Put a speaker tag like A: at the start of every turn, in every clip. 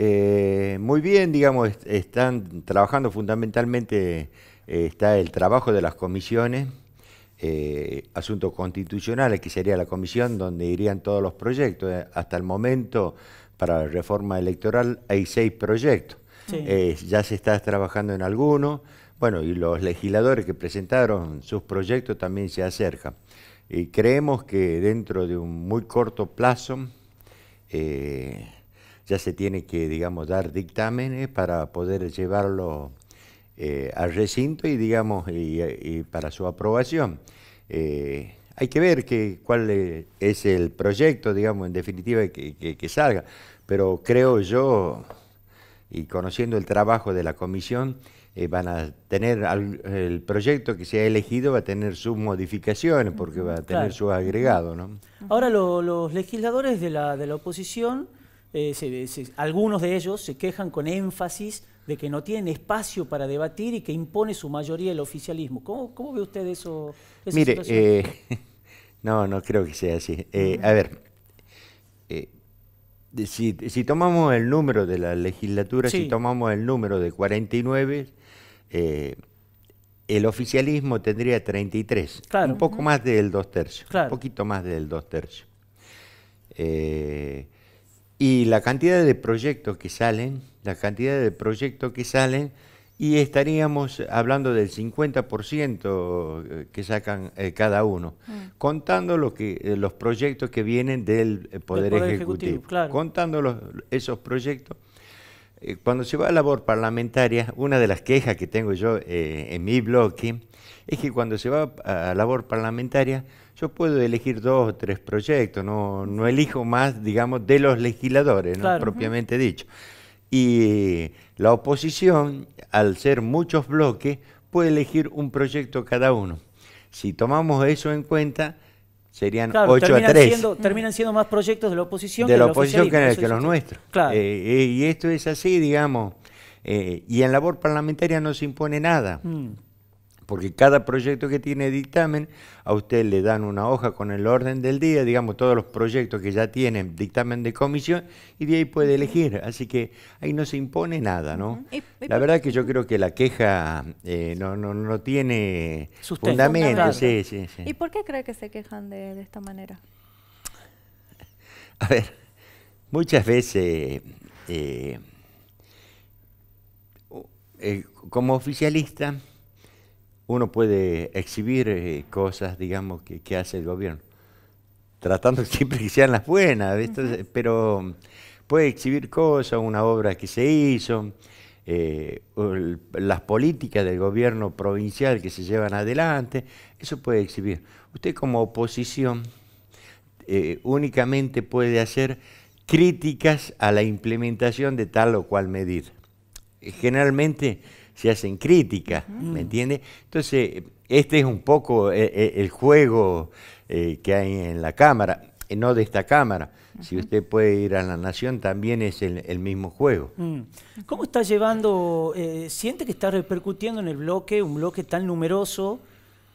A: Eh, muy bien, digamos, están trabajando fundamentalmente, eh, está el trabajo de las comisiones, eh, asuntos constitucionales, que sería la comisión donde irían todos los proyectos. Hasta el momento, para la reforma electoral, hay seis proyectos. ya se está trabajando en algunos. Bueno, y los legisladores que presentaron sus proyectos también se acercan. Y creemos que dentro de un muy corto plazo, ya se tiene que, digamos, dar dictámenes para poder llevarlo eh, al recinto y, digamos, y, para su aprobación. Eh, hay que ver que, cuál e, es el proyecto, digamos, en definitiva, que, salga. Pero creo yo, y conociendo el trabajo de la comisión, eh, van a tener el proyecto que se ha elegido va a tener sus modificaciones porque va a tener su agregado ¿no?
B: Ahora los legisladores de la, de la oposición eh, algunos de ellos se quejan con énfasis de que no tienen espacio para debatir y que impone su mayoría el oficialismo. ¿Cómo, cómo ve usted eso? Mire, eh,
A: no, no creo que sea así. Eh, a ver, si, si, tomamos el número de la legislatura, si tomamos el número de 49, el oficialismo tendría 33, un poco más del dos tercios, un poquito más del dos tercios. Eh, y la cantidad de proyectos que salen, la cantidad de proyectos que salen, y estaríamos hablando del 50% eh, que sacan eh, cada uno, mm. contando lo que, eh, los proyectos que vienen del Poder, Ejecutivo, contando esos proyectos. Cuando se va a labor parlamentaria, una de las quejas que tengo yo en mi bloque es que cuando se va a labor parlamentaria yo puedo elegir dos o tres proyectos, no, no elijo más, digamos, de los legisladores, propiamente dicho. Y la oposición, al ser muchos bloques, puede elegir un proyecto cada uno. Si tomamos eso en cuenta, serían ocho a tres.
B: terminan siendo más proyectos de la oposición que los nuestros.
A: Eh, eh, y esto es así, digamos. Eh, y en labor parlamentaria no se impone nada. Mm porque cada proyecto que tiene dictamen, a usted le dan una hoja con el orden del día, digamos, todos los proyectos que ya tienen dictamen de comisión, y de ahí puede elegir. Así que ahí no se impone nada, ¿no? La verdad que yo creo que la queja eh, no, tiene fundamento. ¿Y
C: por qué cree que se quejan de, esta manera?
A: A ver, muchas veces... Eh, eh, como oficialista, uno puede exhibir eh, cosas, digamos, que, hace el gobierno, tratando siempre que sean las buenas, pero mm, puede exhibir cosas, una obra que se hizo, eh, las políticas del gobierno provincial que se llevan adelante, eso puede exhibir. Usted como oposición eh, únicamente puede hacer críticas a la implementación de tal o cual medida. Generalmente se hacen críticas, ¿me entiendes? Entonces, este es un poco eh, eh, el, juego eh, que hay en la Cámara, no de esta Cámara. Si usted puede ir a la Nación, también es el, mismo juego.
B: Mm. ¿Cómo está llevando, siente que está repercutiendo en el bloque, un bloque tan numeroso,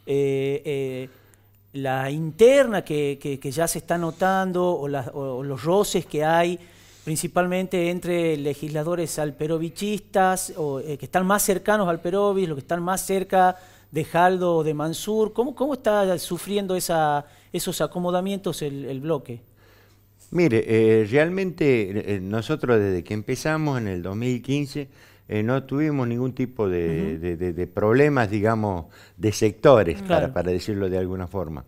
B: la interna que, ya se está notando o, o los roces que hay? principalmente entre legisladores alperovichistas o, eh, que están más cercanos al Perovis, los que están más cerca de Jaldo o de Mansur? ¿Cómo, cómo está sufriendo esa, esos acomodamientos el, bloque?
A: Mire, eh, realmente eh, nosotros desde que empezamos en el 2015 no tuvimos ningún tipo de, problemas, digamos, de sectores, para, para, decirlo de alguna forma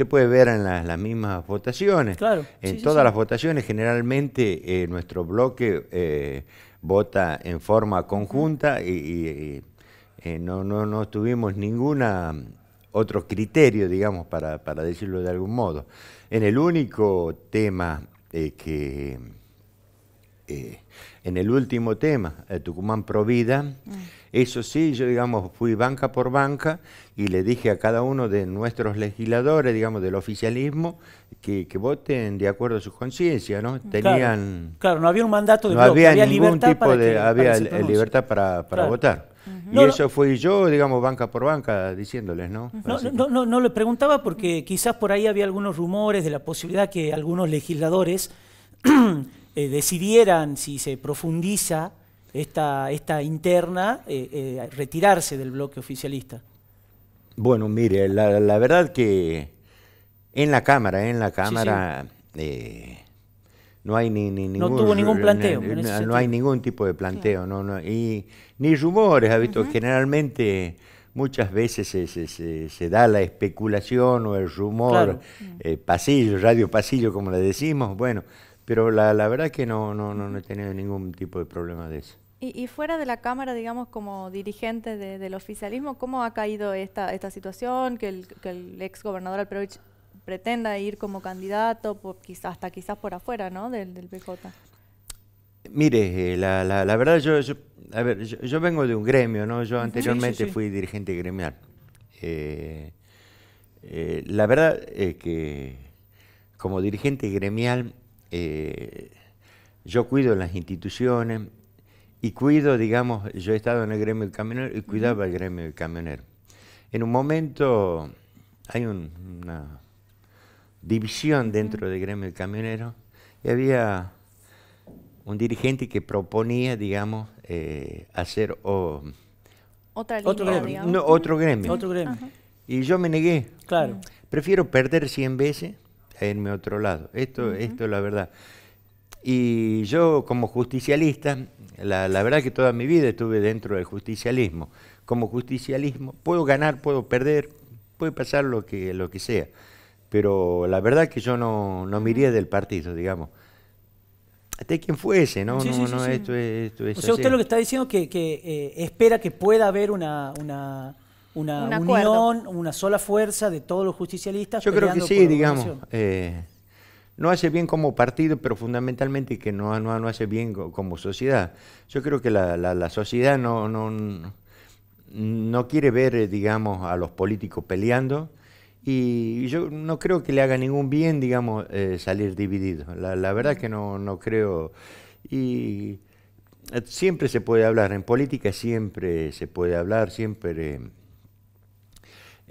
A: se puede ver en las mismas votaciones. En todas las votaciones, generalmente eh, nuestro bloque eh, vota en forma conjunta y, eh, no, no, no tuvimos ninguna otro criterio, digamos, para decirlo de algún modo. En el único tema que eh, en el último tema, eh, Tucumán Provida, mm. eso sí, yo digamos fui banca por banca y le dije a cada uno de nuestros legisladores, digamos del oficialismo, que, voten de acuerdo a su conciencia, ¿no? Mm. Tenían... Claro, no había un mandato de No había, ningún tipo de... libertad para, votar. Y eso fui yo, digamos, banca por banca, diciéndoles, ¿no?
B: No, no, no, no le preguntaba porque quizás por ahí había algunos rumores de la posibilidad que algunos legisladores eh, decidieran, si se profundiza esta, esta interna, eh, eh, retirarse del bloque oficialista?
A: Bueno, mire, la, verdad que en la Cámara, en la Cámara... No hay ni, ningún, no tuvo ningún planteo. No, hay ningún tipo de planteo, no, y ni rumores, generalmente muchas veces se, se, da la especulación o el rumor, pasillo, radio pasillo, como le decimos, bueno, pero la, verdad es que no, he tenido ningún tipo de problema de eso.
C: Y, fuera de la Cámara, digamos, como dirigente del oficialismo, ¿cómo ha caído esta, esta situación? Que el, ex gobernador Alperovich pretenda ir como candidato, hasta quizás por afuera, ¿no? Del, PJ.
A: Mire, eh, la, verdad, yo, yo vengo de un gremio, ¿no? Yo anteriormente fui dirigente gremial. Eh, eh, la verdad es que como dirigente gremial eh, yo cuido las instituciones y cuido, digamos, yo he estado en el gremio del camionero y cuidaba el gremio del camionero. En un momento hay una división dentro del gremio del camionero y había un dirigente que proponía, digamos, eh, hacer Otra
C: línea, otro gremio.
A: Y yo me negué. Claro. Prefiero perder 100 veces en irme a otro lado. Esto, esto es la verdad. Y yo como justicialista, la, la, verdad que toda mi vida estuve dentro del justicialismo. Como justicialismo puedo ganar, puedo perder, puede pasar lo que, lo que sea. Pero la verdad que yo no, no miré del partido, digamos. hasta quien fuese, ¿no? no, no esto, es, O sea, usted lo que
B: está diciendo es que, eh, espera que pueda haber una una unión, una sola fuerza de todos los justicialistas. Yo creo que sí, digamos.
A: Eh, no hace bien como partido, pero fundamentalmente que no, no, no hace bien como sociedad. Yo creo que la, sociedad no, no, quiere ver, eh, digamos, a los políticos peleando y yo no creo que le haga ningún bien, digamos, eh, salir dividido. La, la, verdad que no, no creo. Y siempre se puede hablar, en política siempre se puede hablar, siempre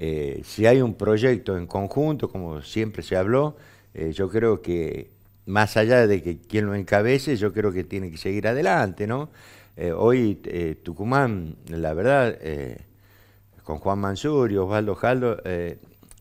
A: eh, si hay un proyecto en conjunto, como siempre se habló, eh, yo creo que más allá de que quien lo encabece, yo creo que tiene que seguir adelante, ¿no? Eh, hoy Tucumán, la verdad, con Juan Mansur y Osvaldo Jaldo,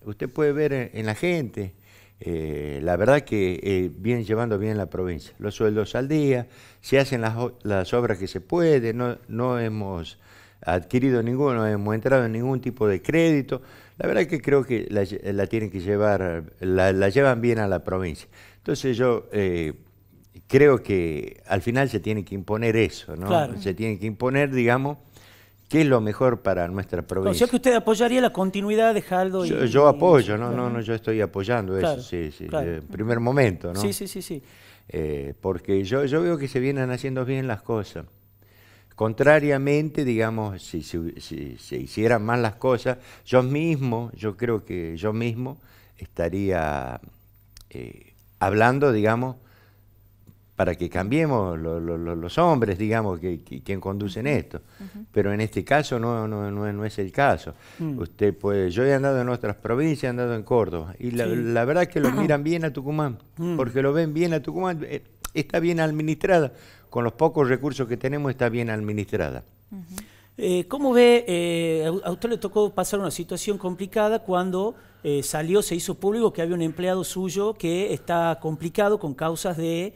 A: usted puede ver en, la gente, la verdad que viene llevando bien la provincia. Los sueldos al día, se hacen las, obras que se pueden, no hemos adquirido ninguno, hemos entrado en ningún tipo de crédito. La verdad es que creo que la, tienen que llevar, la, llevan bien a la provincia. Entonces yo eh, creo que al final se tiene que imponer eso, ¿no? Se tiene que imponer, digamos, qué es lo mejor para nuestra provincia. O que
B: usted apoyaría la continuidad de Jaldo. yo, apoyo, ¿no? no, no,
A: yo estoy apoyando eso, sí, sí, en primer momento, ¿no? Sí, sí, sí, sí. Eh, porque yo, yo veo que se vienen haciendo bien las cosas. Contrariamente, digamos, si, se hicieran mal las cosas, yo mismo, yo creo que yo mismo estaría eh, hablando, digamos, para que cambiemos los hombres, digamos, que, conducen esto. Pero en este caso no, no, es el caso. Mm. Usted puede, yo he andado en otras provincias, he andado en Córdoba, y la, verdad es que lo miran bien a Tucumán, mm. porque lo ven bien a Tucumán, eh, está bien administrada con los pocos recursos que tenemos, está bien administrada.
B: Eh, ¿Cómo ve, eh, a usted le tocó pasar una situación complicada cuando eh, salió, se hizo público que había un empleado suyo que está complicado con causas de...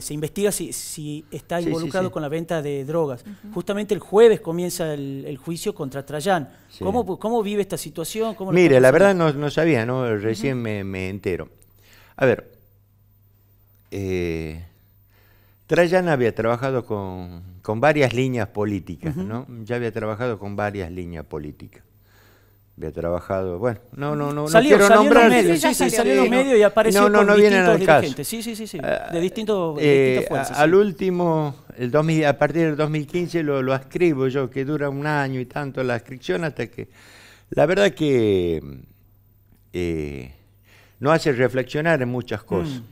B: se investiga si, está involucrado con la venta de drogas. Justamente el jueves comienza el, juicio contra Trayán. ¿Cómo, ¿Cómo, vive esta situación? Mire, la verdad
A: no, sabía, ¿no? recién me, me entero. A ver, Trayana había trabajado con, varias líneas políticas, ¿no? Ya había trabajado con varias líneas políticas. Había trabajado, bueno, no, no, no, no quiero salió nombrar. sí, sí, salió, en los medios y apareció no, no, con no distintos al dirigentes.
B: Sí, sí, sí, sí, ah, de, distintos, eh, distintas fuerzas.
A: Al último, el 2000, a partir del 2015 lo, lo ascribo yo, que dura un año y tanto la inscripción, hasta que... La verdad que eh, no hace reflexionar en muchas mm. cosas.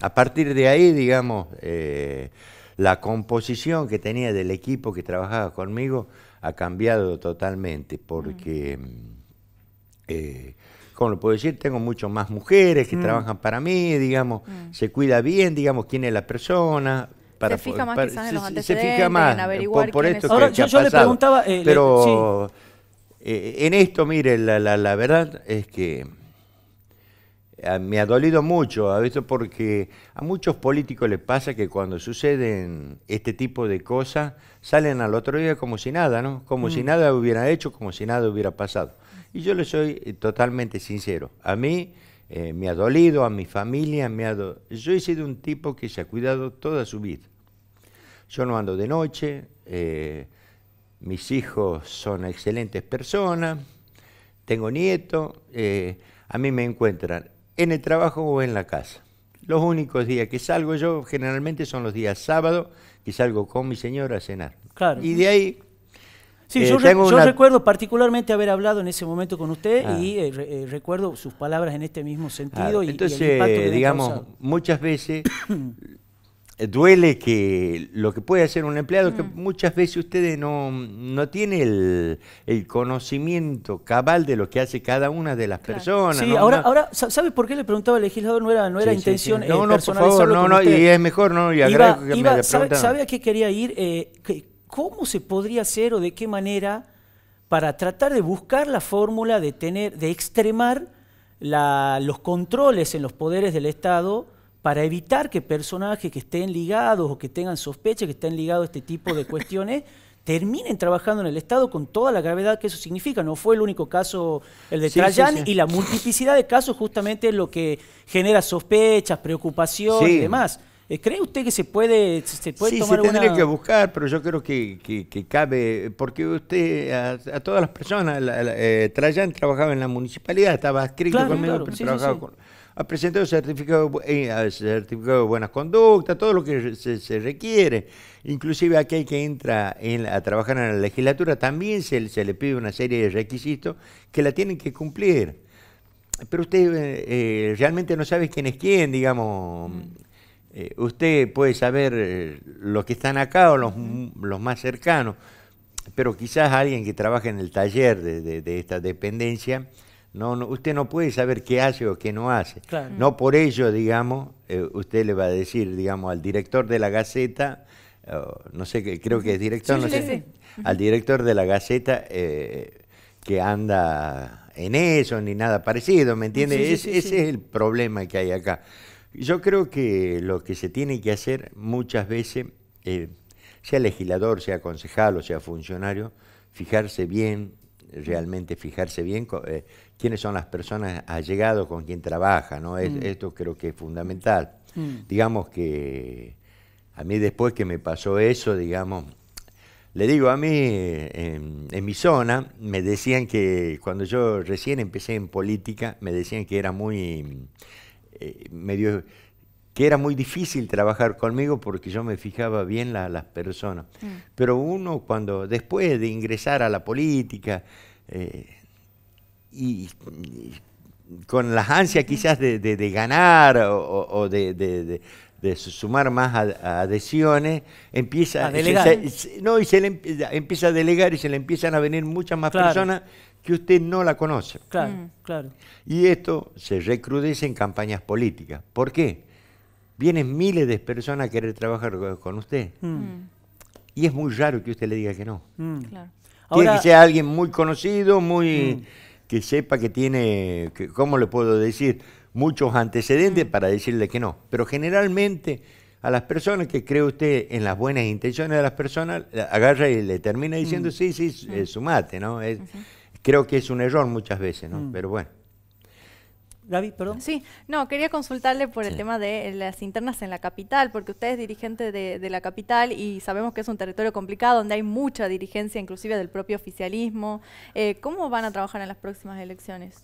A: A partir de ahí, digamos, eh, la composición que tenía del equipo que trabajaba conmigo ha cambiado totalmente, porque, mm. mm, eh, como lo puedo decir, tengo mucho más mujeres que mm. trabajan para mí, digamos, se cuida bien, digamos, quién es la persona, para, se fija más quizás en los antecedentes, se fija más eh, averiguar por, esto yo, le preguntaba... pero en esto, mire, la verdad es que me ha dolido mucho, a veces porque a muchos políticos les pasa que cuando suceden este tipo de cosas salen al otro día como si nada, ¿no? Como si mm. nada hubiera hecho, como si nada hubiera pasado. Y yo le soy eh, totalmente sincero. A mí eh, me ha dolido, a mi familia me ha dolido. Yo he sido un tipo que se ha cuidado toda su vida. Yo no ando de noche, eh, mis hijos son excelentes personas, tengo nieto. a mí me encuentran en el trabajo o en la casa. Los únicos días que salgo yo generalmente son los días sábado, que salgo con mi señora a cenar.
B: Claro. Y de ahí
A: Sí, eh, yo, recuerdo
B: particularmente haber hablado en ese momento con usted ah. y eh, eh, recuerdo sus palabras en este mismo ah, sentido. y, entonces, digamos,
A: muchas veces Eh, duele que lo que puede hacer un empleado, que mm. muchas veces ustedes no, no tienen el, el, conocimiento cabal de lo que hace cada una de las personas. Sí, ahora,
B: ahora, ¿sabes por qué le preguntaba al legislador? No era, no era intención No, eh, no, por favor, no, no, y es
A: mejor, ¿no? Y agradezco que me me sabe, ¿Sabe
B: a qué quería ir? Eh, ¿Cómo se podría hacer o de qué manera para tratar de buscar la fórmula de tener, de extremar los controles en los poderes del Estado para evitar que personajes que estén ligados o que tengan sospechas que estén ligados a este tipo de cuestiones terminen trabajando en el Estado con toda la gravedad que eso significa. No fue el único caso el de Trayán y la multiplicidad de casos justamente es lo que genera sospechas, preocupación y demás. Eh, ¿Cree usted que se
A: puede, se sí, se tendría que buscar, pero yo creo que, cabe, porque usted, a, todas las personas, la, eh, Trayán trabajaba en la municipalidad, estaba escrito conmigo, pero trabajaba con ha presentado certificado, eh, certificado de buenas conductas, todo lo que se, se, requiere. Inclusive aquel que entra a trabajar en la legislatura también se, le pide una serie de requisitos que la tienen que cumplir. Pero usted eh, eh, realmente no sabe quién es quién, digamos. Mm. usted puede saber los que están acá o los, más cercanos, pero quizás alguien que trabaja en el taller de esta dependencia no, usted no puede saber qué hace o qué no hace. No por ello, digamos, eh, usted le va a decir, digamos, al director de la Gaceta, no sé, creo que es director, no sé, al director de la Gaceta eh, que anda en eso ni nada parecido, ¿me entiende? ese es el problema que hay acá. Yo creo que lo que se tiene que hacer muchas veces, eh, sea legislador, sea concejal o sea funcionario, fijarse bien realmente fijarse bien eh, quiénes son las personas allegadas con quien trabaja, ¿no? Mm. Esto creo que es fundamental. Mm. Digamos que a mí después que me pasó eso, digamos, le digo, a mí en, mi zona me decían que cuando yo recién empecé en política, me decían que era muy eh, medio que era muy difícil trabajar conmigo porque yo me fijaba bien las personas. Mm. Pero uno cuando, después de ingresar a la política, eh, y, con las ansias quizás de, ganar o, de, sumar más adhesiones, empieza a delegar. no, y se le empieza a delegar y se le empiezan a venir muchas más personas que usted no la conoce. Claro, mm. claro. Y esto se recrudece en campañas políticas. ¿Por qué? Vienen miles de personas a querer trabajar con usted. Mm. Mm. Y es muy raro que usted le diga que no. Mm. Tiene que ser alguien muy conocido, muy que sepa que tiene, ¿cómo le puedo decir? Muchos antecedentes para decirle que no. Pero generalmente a las personas que cree usted en las buenas intenciones de las personas, agarra y le termina diciendo, sí, sí, eh, sumate, ¿no? creo que es un error muchas veces, ¿no? Pero bueno.
C: David, perdón. Sí, no, quería consultarle por el tema de eh, las internas en la capital, porque usted es dirigente de, la capital y sabemos que es un territorio complicado donde hay mucha dirigencia, inclusive del propio oficialismo. Eh, ¿Cómo van a trabajar en las próximas elecciones?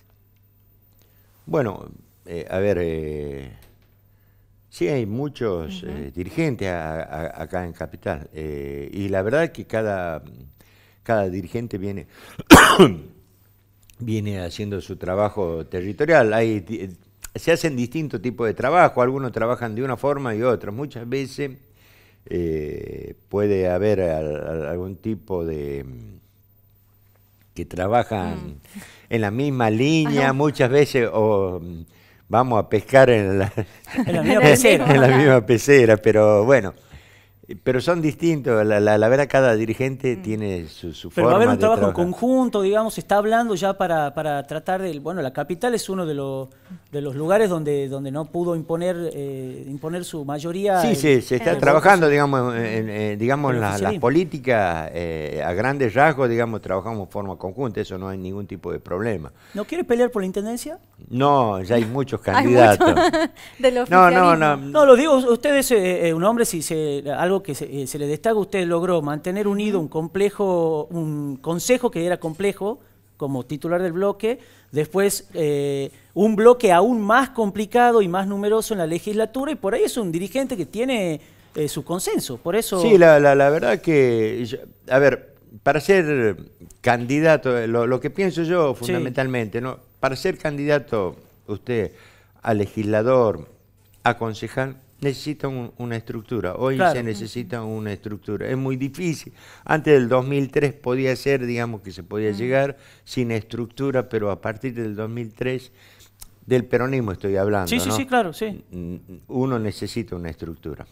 A: Bueno, eh, a ver, sí hay muchos dirigentes acá en capital y la verdad que cada, cada dirigente viene viene haciendo su trabajo territorial. Eh, se hacen distintos tipos de trabajo, algunos trabajan de una forma y otros. Muchas veces eh, puede haber algún tipo de mm, que trabajan mm. en la misma línea, ah, muchas veces o mm, vamos a pescar en la misma pecera pero bueno. Pero son distintos, la, la, verdad cada dirigente mm. tiene su, su Pero va a haber un trabajo
B: conjunto, digamos, está hablando ya para, tratar del Bueno, la capital es uno de, los, de los lugares donde, donde no pudo imponer, eh, imponer su mayoría. Sí, sí se está
A: trabajando, digamos, en, eh, digamos las políticas eh, a grandes rasgos, digamos, trabajamos en forma conjunta, eso no hay ningún tipo de problema.
B: ¿No quiere pelear por la intendencia?
A: No, ya hay muchos candidatos. no, no, no, no. lo digo, usted ustedes, un hombre, si
B: se, algo que eh, se, le destaca, usted logró mantener unido un complejo, un consejo que era complejo como titular del bloque, después eh, un bloque aún más complicado y más numeroso en la legislatura, y por ahí es un dirigente que tiene eh, su consenso, por eso... Sí, la,
A: verdad que, a ver, para ser candidato, lo, que pienso yo fundamentalmente, ¿no? para ser candidato usted a legislador, a concejal, necesitan una estructura. Hoy se necesita una estructura. Es muy difícil. Antes del 2003 podía ser, digamos, que se podía mm. llegar sin estructura, pero a partir del 2003, del peronismo estoy hablando. Sí, sí, sí, claro, sí. Mm, uno necesita una estructura.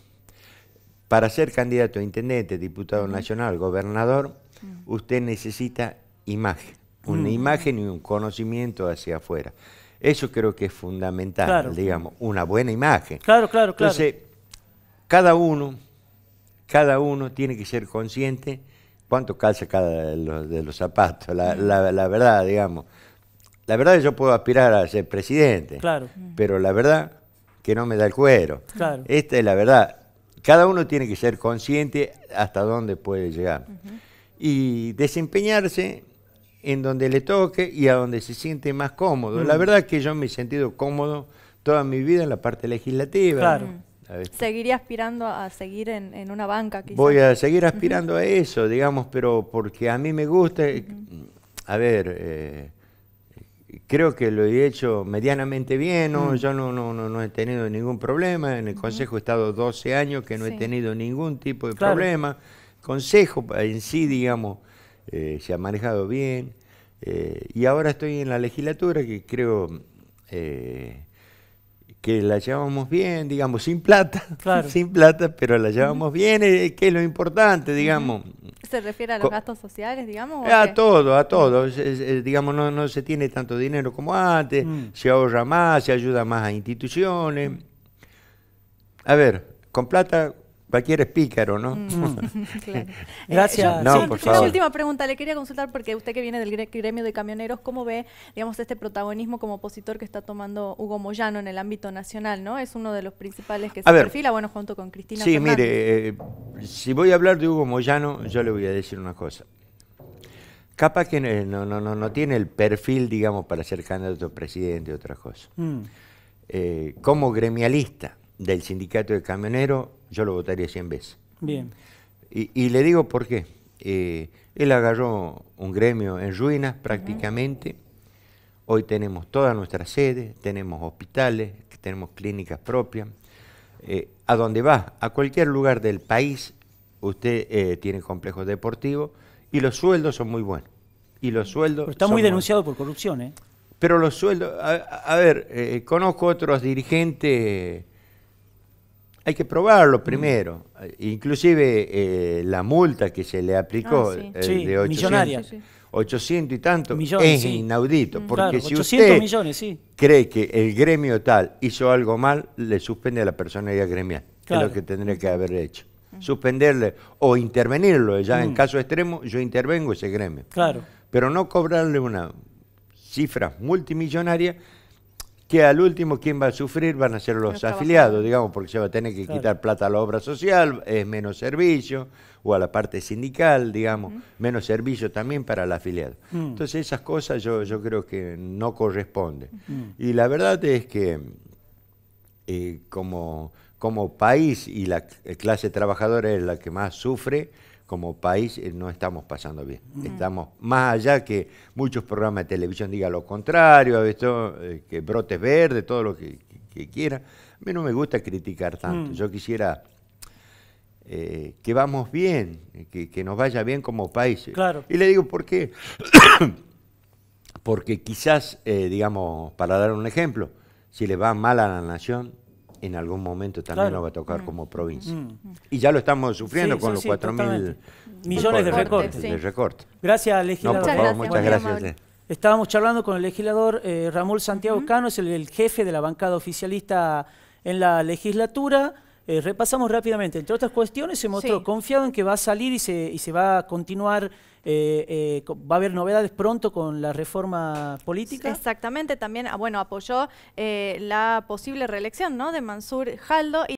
A: Para ser candidato a intendente, diputado nacional, gobernador, mm. usted necesita imagen. Una imagen y un conocimiento hacia afuera. Eso creo que es fundamental, digamos, una buena imagen. Claro, claro, claro. Entonces, cada uno, cada uno tiene que ser consciente cuánto calza cada de los, de los zapatos, la, verdad, digamos. La verdad que yo puedo aspirar a ser presidente, claro. pero la verdad que no me da el cuero. Esta es la verdad. Cada uno tiene que ser consciente hasta dónde puede llegar. Y desempeñarse en donde le toque y a donde se siente más cómodo. La mm. verdad es que yo me he sentido cómodo toda mi vida en la parte legislativa. Claro.
C: Seguiría aspirando a seguir en, una banca. Voy a seguir aspirando
A: a eso, digamos, pero porque a mí me gusta, eh, a ver, eh, creo que lo he hecho medianamente bien, ¿no? Mm. yo no, no, no, he tenido ningún problema, en el Consejo he estado 12 años que no he tenido ningún tipo de problema. Consejo en sí, digamos, eh, se ha manejado bien. Eh, y ahora estoy en la legislatura que creo eh, que la llevamos bien, digamos, sin plata, sin plata, pero la llevamos bien, que es lo importante, digamos.
C: ¿Se refiere a los gastos sociales, digamos? A
A: todo, a todo. digamos, no, se tiene tanto dinero como antes, mm. se ahorra más, se ayuda más a instituciones. A ver, con plata Cualquier es pícaro, ¿no? Mm. claro. Gracias. Eh, no, por favor.
C: última pregunta, le quería consultar porque usted que viene del gremio de camioneros, ¿cómo ve, digamos, este protagonismo como opositor que está tomando Hugo Moyano en el ámbito nacional, ¿no? Es uno de los principales que se perfila, bueno, junto con Cristina. Sí, mire,
A: eh, si voy a hablar de Hugo Moyano, yo le voy a decir una cosa. Capaz que no, no, no, tiene el perfil, digamos, para ser candidato presidente o otras cosas. Mm. Eh, como gremialista, del sindicato de camioneros, yo lo votaría 100 veces. Bien. Y, le digo por qué. Eh, él agarró un gremio en ruinas prácticamente. Hoy tenemos toda nuestra sede, tenemos hospitales, tenemos clínicas propias. Eh, a donde va, a cualquier lugar del país, usted eh, tiene complejos deportivos y los sueldos son muy buenos. Y los sueldos. Pero está muy denunciado
B: por corrupción, ¿eh?
A: Pero los sueldos. A, a ver, conozco otros dirigentes hay que probarlo mm. primero. Eh, inclusive eh, la multa que se le aplicó ah, eh, de 800, y tanto millones, es inaudito. Mm. Porque si usted cree que el gremio tal hizo algo mal, le suspende a la personalidad gremial. Claro. Es lo que tendría que haber hecho. Suspenderle o intervenirlo. Ya en mm. caso extremo, yo intervengo ese gremio. Claro. Pero no cobrarle una cifra multimillonaria que al último quien va a sufrir van a ser los, afiliados, digamos, porque se va a tener que quitar plata a la obra social, es menos servicio, o a la parte sindical, digamos, menos servicio también para el afiliado. Mm. Entonces esas cosas yo, creo que no corresponden. Mm. Y la verdad es que eh, como país y la clase trabajadora es la que más sufre, como país eh, no estamos pasando bien. Estamos más allá que muchos programas de televisión digan lo contrario, eh, que brotes verdes, todo lo que, quiera. A mí no me gusta criticar tanto. Mm. Yo quisiera eh, que vamos bien, que, nos vaya bien como país. Y le digo, ¿por qué? Porque quizás, digamos, para dar un ejemplo, si le va mal a la nación, en algún momento también lo va a tocar mm. como provincia. Mm. Y ya lo estamos sufriendo con los 4.000... millones de recortes. De Gracias, legislador. No, muchas gracias. Eh.
B: Estábamos charlando con el legislador eh, Ramón Santiago Cano, es el, jefe de la bancada oficialista en la legislatura. Eh, repasamos rápidamente. Entre otras cuestiones, se mostró confiado en que va a salir y se, y se va a continuar eh, eh va a haber novedades pronto con la reforma política.
C: Exactamente, también ah, bueno, apoyó eh, la posible reelección ¿no? de Mansur Jaldo.